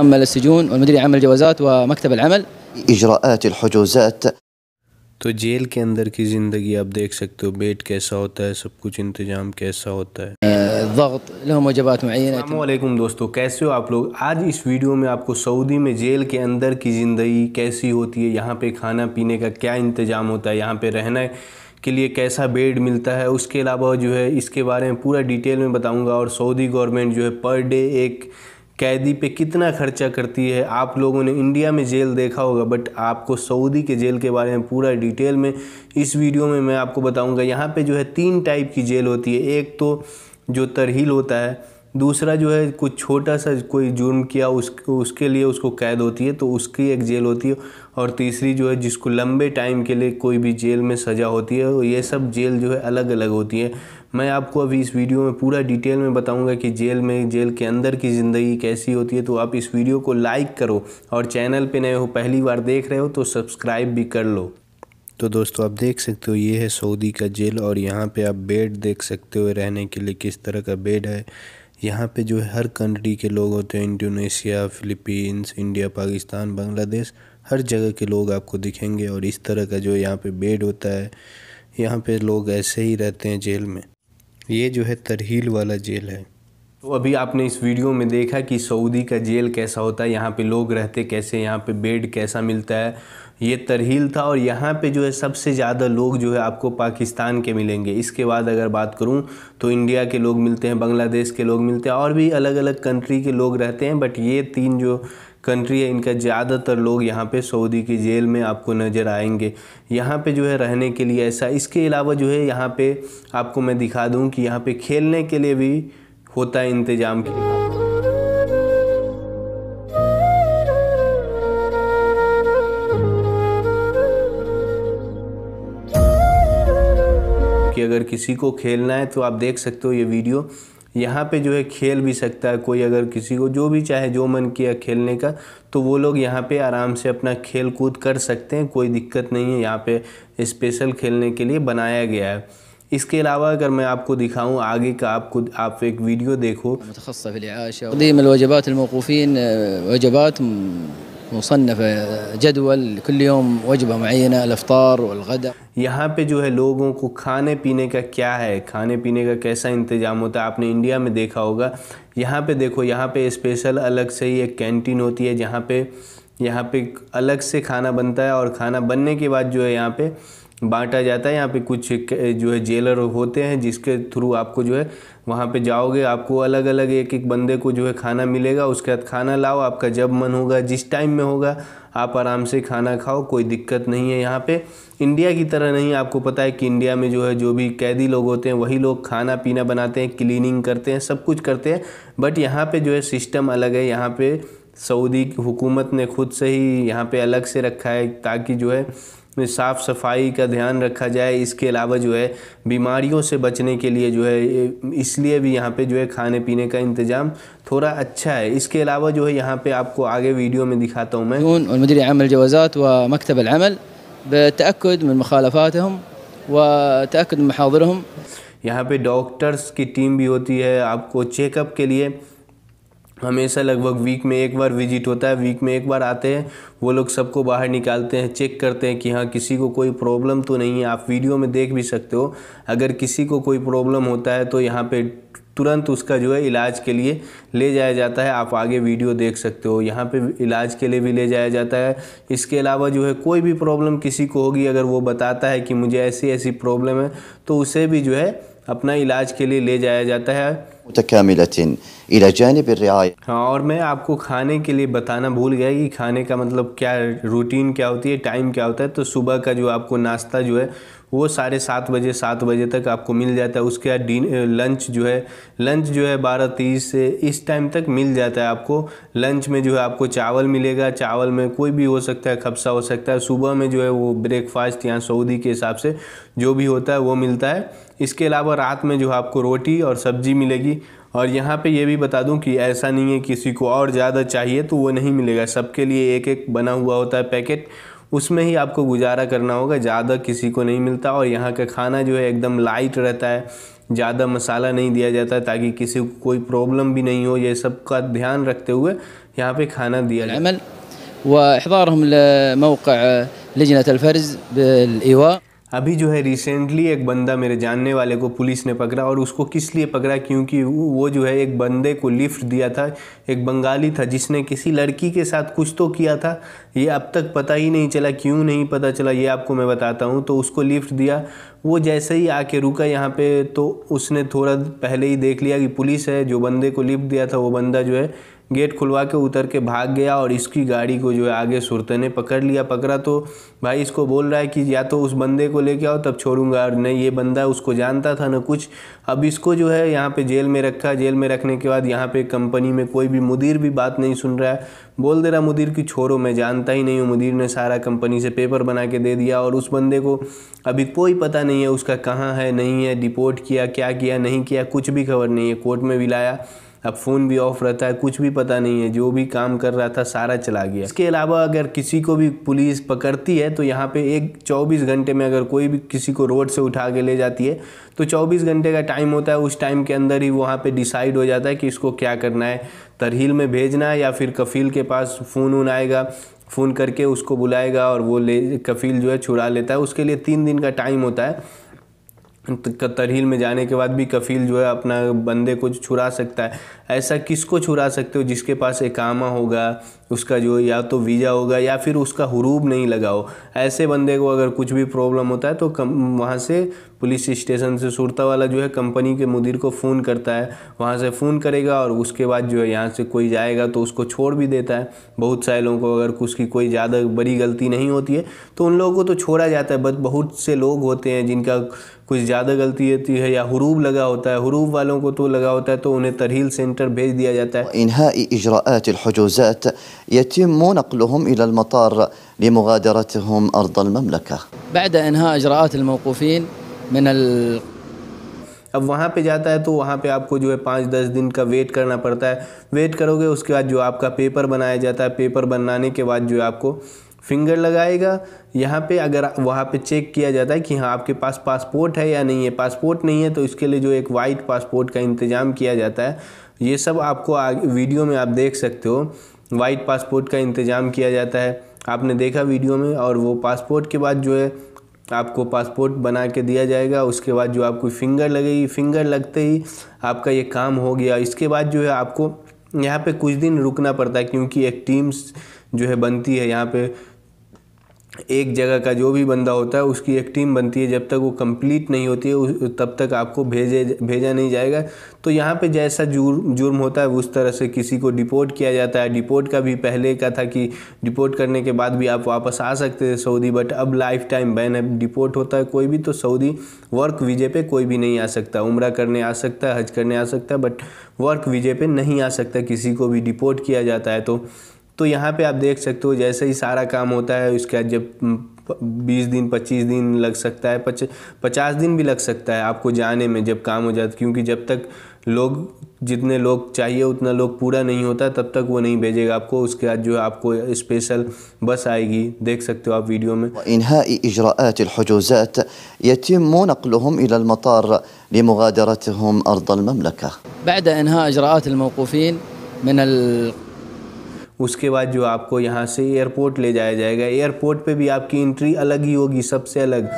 عمل السجون والمدير العام الجوازات ومكتب العمل إجراءات الحجوزات तो जेल के अंदर की ज़िंदगी आप देख सकते हो बेड कैसा होता है सब कुछ इंतज़ाम कैसा होता है ضغط दोस्तों कैसे हो आप लोग आज इस वीडियो में आपको सऊदी में जेल के अंदर की ज़िंदगी कैसी होती है यहाँ पे खाना पीने का क्या इंतज़ाम होता है यहाँ पे रहना के लिए कैसा बेड मिलता है उसके अलावा जो है इसके बारे में पूरा डिटेल में बताऊँगा और सऊदी गवर्नमेंट जो है पर डे एक कैदी पे कितना खर्चा करती है आप लोगों ने इंडिया में जेल देखा होगा बट आपको सऊदी के जेल के बारे में पूरा डिटेल में इस वीडियो में मैं आपको बताऊंगा यहाँ पे जो है तीन टाइप की जेल होती है एक तो जो तरहील होता है दूसरा जो है कुछ छोटा सा कोई जुर्म किया उस उसके लिए उसको कैद होती है तो उसकी एक जेल होती है और तीसरी जो है जिसको लंबे टाइम के लिए कोई भी जेल में सज़ा होती है ये सब जेल जो है अलग अलग होती है मैं आपको अभी इस वीडियो में पूरा डिटेल में बताऊंगा कि जेल में जेल के अंदर की ज़िंदगी कैसी होती है तो आप इस वीडियो को लाइक करो और चैनल पे नए हो पहली बार देख रहे हो तो सब्सक्राइब भी कर लो तो दोस्तों आप देख सकते हो ये है सऊदी का जेल और यहाँ पे आप बेड देख सकते हो रहने के लिए किस तरह का बेड है यहाँ पर जो है हर कंट्री के लोग होते हैं Indonesia Philippines India Pakistan Bangladesh हर जगह के लोग आपको दिखेंगे और इस तरह का जो यहाँ पे बेड होता है यहाँ पे लोग ऐसे ही रहते हैं जेल में ये जो है तरहील वाला जेल है तो अभी आपने इस वीडियो में देखा कि सऊदी का जेल कैसा होता है यहाँ पे लोग रहते कैसे यहाँ पे बेड कैसा मिलता है ये तरहील था और यहाँ पे जो है सबसे ज़्यादा लोग जो है आपको पाकिस्तान के मिलेंगे इसके बाद अगर बात करूँ तो इंडिया के लोग मिलते हैं बांग्लादेश के लोग मिलते हैं और भी अलग अलग कंट्री के लोग रहते हैं बट ये तीन जो कंट्री है इनका ज़्यादातर लोग यहाँ पे सऊदी की जेल में आपको नज़र आएंगे यहाँ पे जो है रहने के लिए ऐसा इसके अलावा जो है यहाँ पे आपको मैं दिखा दूँ कि यहाँ पे खेलने के लिए भी होता है इंतज़ाम के कि अगर किसी को खेलना है तो आप देख सकते हो ये वीडियो यहाँ पे जो है खेल भी सकता है कोई अगर किसी को जो भी चाहे जो मन किया खेलने का तो वो लोग यहाँ पे आराम से अपना खेल कूद कर सकते हैं कोई दिक्कत नहीं है यहाँ पे स्पेशल खेलने के लिए बनाया गया है इसके अलावा अगर मैं आपको दिखाऊं आगे का आप खुद आप एक वीडियो देखो मुसनफ जदवल कुल वजबा मुन अफ्तार वलगदा यहाँ पे जो है लोगों को खाने पीने का क्या है खाने पीने का कैसा इंतज़ाम होता है आपने इंडिया में देखा होगा यहाँ पे देखो यहाँ पे स्पेशल अलग से ही एक कैंटीन होती है जहाँ पे यहाँ पे अलग से खाना बनता है और खाना बनने के बाद जो है यहाँ पे बांटा जाता है यहाँ पे कुछ जो है जेलर होते हैं जिसके थ्रू आपको जो है वहाँ पे जाओगे आपको अलग अलग एक एक बंदे को जो है खाना मिलेगा उसके बाद खाना लाओ आपका जब मन होगा जिस टाइम में होगा आप आराम से खाना खाओ कोई दिक्कत नहीं है यहाँ पे इंडिया की तरह नहीं आपको पता है कि इंडिया में जो है जो भी कैदी लोग होते हैं वही लोग खाना पीना बनाते हैं क्लिनिंग करते हैं सब कुछ करते हैं बट यहाँ पर जो है सिस्टम अलग है यहाँ पर सऊदी हुकूमत ने खुद से ही यहाँ पर अलग से रखा है ताकि जो है में साफ़ सफाई का ध्यान रखा जाए इसके अलावा जो है बीमारियों से बचने के लिए जो है इसलिए भी यहाँ पे जो है खाने पीने का इंतज़ाम थोड़ा अच्छा है इसके अलावा जो है यहाँ पे आपको आगे वीडियो में दिखाता हूँ मैं अमल जवाज़ात व मकतब अमल बतद मखालफात हम व तकद महावर यहाँ पे डॉक्टर्स की टीम भी होती है आपको चेकअप के लिए हमेशा लगभग वीक में एक बार विजिट होता है वीक में एक बार आते हैं वो लोग सबको बाहर निकालते हैं चेक करते हैं कि हाँ किसी को कोई प्रॉब्लम तो नहीं है आप वीडियो में देख भी सकते हो अगर किसी को कोई प्रॉब्लम होता है तो यहाँ पे तुरंत उसका जो है इलाज के लिए ले जाया जाता है आप आगे वीडियो देख सकते हो यहाँ पे इलाज के लिए भी ले जाया जाता है इसके अलावा जो है कोई भी प्रॉब्लम किसी को होगी अगर वो बताता है कि मुझे ऐसी ऐसी प्रॉब्लम है तो उसे भी जो है अपना इलाज के लिए ले जाया जाता है हाँ और मैं आपको खाने के लिए बताना भूल गया कि खाने का मतलब क्या रूटीन क्या होती है टाइम क्या होता है तो सुबह का जो आपको नाश्ता जो है वो साढ़े सात बजे सात बजे तक आपको मिल जाता है उसके बाद लंच जो है लंच जो है बारह तीस से इस टाइम तक मिल जाता है आपको लंच में जो है आपको चावल मिलेगा चावल में कोई भी हो सकता है खपसा हो सकता है सुबह में जो है वो ब्रेकफास्ट या सऊदी के हिसाब से जो भी होता है वो मिलता है इसके अलावा रात में जो आपको रोटी और सब्ज़ी मिलेगी और यहाँ पे ये भी बता दूँ कि ऐसा नहीं है किसी को और ज़्यादा चाहिए तो वो नहीं मिलेगा सबके लिए एक एक बना हुआ होता है पैकेट उसमें ही आपको गुजारा करना होगा ज़्यादा किसी को नहीं मिलता और यहाँ का खाना जो है एकदम लाइट रहता है ज़्यादा मसाला नहीं दिया जाता ताकि किसी को कोई प्रॉब्लम भी नहीं हो ये सब का ध्यान रखते हुए यहाँ पे खाना दिया जाए وإحضارهم لموقع لجنة الفرز بالإيواء अभी जो है रिसेंटली एक बंदा मेरे जानने वाले को पुलिस ने पकड़ा और उसको किस लिए पकड़ा क्योंकि वो जो है एक बंदे को लिफ्ट दिया था एक बंगाली था जिसने किसी लड़की के साथ कुछ तो किया था ये अब तक पता ही नहीं चला क्यों नहीं पता चला ये आपको मैं बताता हूँ तो उसको लिफ्ट दिया वो जैसे ही आके रुका यहाँ पे तो उसने थोड़ा पहले ही देख लिया कि पुलिस है जो बंदे को लिफ्ट दिया था वो बंदा जो है गेट खुलवा के उतर के भाग गया और इसकी गाड़ी को जो है आगे सुरते ने पकड़ लिया पकड़ा तो भाई इसको बोल रहा है कि या तो उस बंदे को लेके आओ तब छोड़ूंगा और नहीं ये बंदा उसको जानता था ना कुछ अब इसको जो है यहाँ पे जेल में रखा जेल में रखने के बाद यहाँ पे कंपनी में कोई भी मुदीर भी बात नहीं सुन रहा है बोल दे रहा मुदीर की छोड़ो मैं जानता ही नहीं हूँ मुदीर ने सारा कंपनी से पेपर बना के दे दिया और उस बंदे को अभी कोई पता नहीं है उसका कहाँ है नहीं है डिपोर्ट किया क्या किया नहीं किया कुछ भी खबर नहीं है कोर्ट में भी लाया अब फ़ोन भी ऑफ रहता है कुछ भी पता नहीं है जो भी काम कर रहा था सारा चला गया इसके अलावा अगर किसी को भी पुलिस पकड़ती है तो यहाँ पे एक 24 घंटे में अगर कोई भी किसी को रोड से उठा के ले जाती है तो 24 घंटे का टाइम होता है उस टाइम के अंदर ही वहाँ पे डिसाइड हो जाता है कि इसको क्या करना है तरहील में भेजना है या फिर कफील के पास फ़ोन उन आएगा फ़ोन करके उसको बुलाएगा और वो ले कफील जो है छुड़ा लेता है उसके लिए तीन दिन का टाइम होता है तो तरहील में जाने के बाद भी कफ़ील जो है अपना बंदे को छुरा सकता है ऐसा किसको छुरा सकते हो जिसके पास एकामा होगा उसका जो या तो वीज़ा होगा या फिर उसका हरूब नहीं लगाओ ऐसे बंदे को अगर कुछ भी प्रॉब्लम होता है तो कम वहाँ से पुलिस स्टेशन से सुरता वाला जो है कंपनी के मुदिर को फ़ोन करता है वहाँ से फ़ोन करेगा और उसके बाद जो है यहाँ से कोई जाएगा तो उसको छोड़ भी देता है बहुत सारे लोगों को अगर उसकी कोई ज़्यादा बड़ी गलती नहीं होती है तो उन लोगों को तो छोड़ा जाता है बट बहुत से लोग होते हैं जिनका कुछ ज़्यादा गलती होती है या हरूब लगा होता है हरूब वालों को तो लगा होता है तो उन्हें तरहील सेंटर भेज दिया जाता है يتم نقلهم إلى المطار لمغادرتهم أرض المملكة بعد إنهاء إجراءات الموقوفين من ال... अब वहाँ पे जाता है तो वहाँ पे आपको जो है पाँच दस दिन का वेट करना पड़ता है वेट करोगे उसके बाद जो आपका पेपर बनाया जाता है पेपर बनाने के बाद जो है आपको फिंगर लगाएगा यहाँ पे अगर वहाँ पे चेक किया जाता है कि हाँ आपके पास पासपोर्ट है या नहीं है पासपोर्ट नहीं है तो इसके लिए जो एक वाइट पासपोर्ट का इंतज़ाम किया जाता है ये सब आपको आगे वीडियो में आप देख सकते हो वाइट पासपोर्ट का इंतज़ाम किया जाता है आपने देखा वीडियो में और वो पासपोर्ट के बाद जो है आपको पासपोर्ट बना के दिया जाएगा उसके बाद जो आपको फिंगर लगेगी फिंगर लगते ही आपका ये काम हो गया इसके बाद जो है आपको यहाँ पे कुछ दिन रुकना पड़ता है क्योंकि एक टीम्स जो है बनती है यहाँ पे एक जगह का जो भी बंदा होता है उसकी एक टीम बनती है जब तक वो कंप्लीट नहीं होती है तब तक आपको भेजे भेजा नहीं जाएगा तो यहाँ पे जैसा जुर्म जुर्म होता है उस तरह से किसी को डिपोर्ट किया जाता है डिपोर्ट का भी पहले का था कि डिपोर्ट करने के बाद भी आप वापस आ सकते थे सऊदी बट अब लाइफ टाइम बैन है डिपोर्ट होता है कोई भी तो सऊदी वर्क वीजे पर कोई भी नहीं आ सकता उम्र करने आ सकता है हज करने आ सकता है बट वर्क वीजे पर नहीं आ सकता किसी को भी डिपोर्ट किया जाता है तो तो यहाँ पे आप देख सकते हो जैसे ही सारा काम होता है उसके बाद जब हम्म, बीस दिन पच्चीस दिन लग सकता है पच पचास दिन भी लग सकता है आपको जाने में जब काम हो जाता क्योंकि जब तक लोग जितने लोग चाहिए उतना लोग पूरा नहीं होता तब तक वो नहीं भेजेगा आपको उसके बाद जो है आपको स्पेशल बस आएगी देख सकते हो आप वीडियो में إنهاء إجراءات الحجوزات يتم نقلهم إلى المطار لمغادرتهم بعد الموقوفين من उसके बाद जो आपको यहाँ से एयरपोर्ट ले जाया जाएगा एयरपोर्ट पे भी आपकी एंट्री अलग ही होगी सबसे अलग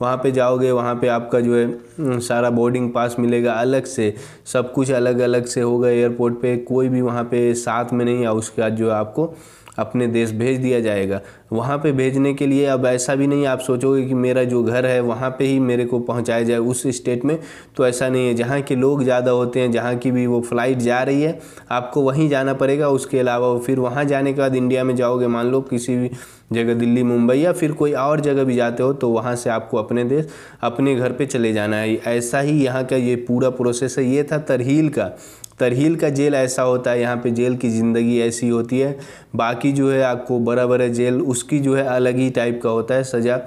वहाँ पे जाओगे वहाँ पे आपका जो है सारा बोर्डिंग पास मिलेगा अलग से सब कुछ अलग अलग से होगा एयरपोर्ट पे कोई भी वहाँ पे साथ में नहीं आ उसके बाद जो है आपको अपने देश भेज दिया जाएगा वहाँ पे भेजने के लिए अब ऐसा भी नहीं आप सोचोगे कि मेरा जो घर है वहाँ पे ही मेरे को पहुँचाया जाए उस स्टेट में तो ऐसा नहीं है जहाँ के लोग ज़्यादा होते हैं जहाँ की भी वो फ़्लाइट जा रही है आपको वहीं जाना पड़ेगा उसके अलावा फिर वहाँ जाने के बाद इंडिया में जाओगे मान लो किसी भी जगह दिल्ली मुंबई या फिर कोई और जगह भी जाते हो तो वहाँ से आपको अपने देश अपने घर पे चले जाना है ऐसा ही यहाँ का ये पूरा प्रोसेस है ये था तरहील का तरहील का जेल ऐसा होता है यहाँ पे जेल की ज़िंदगी ऐसी होती है बाकी जो है आपको बड़ा बड़ा जेल उसकी जो है अलग ही टाइप का होता है सज़ा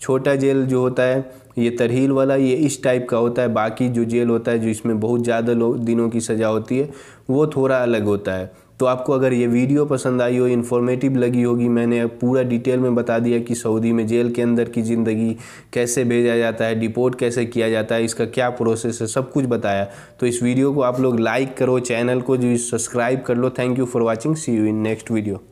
छोटा जेल जो होता है ये तरहील वाला ये इस टाइप का होता है बाकी जो जेल होता है जो इसमें बहुत ज़्यादा दिनों की सज़ा होती है वो थोड़ा अलग होता है तो आपको अगर ये वीडियो पसंद आई हो इन्फॉर्मेटिव लगी होगी मैंने पूरा डिटेल में बता दिया कि सऊदी में जेल के अंदर की ज़िंदगी कैसे भेजा जाता है डिपोर्ट कैसे किया जाता है इसका क्या प्रोसेस है सब कुछ बताया तो इस वीडियो को आप लोग लाइक करो चैनल को जो सब्सक्राइब कर लो thank you for watching see you in next video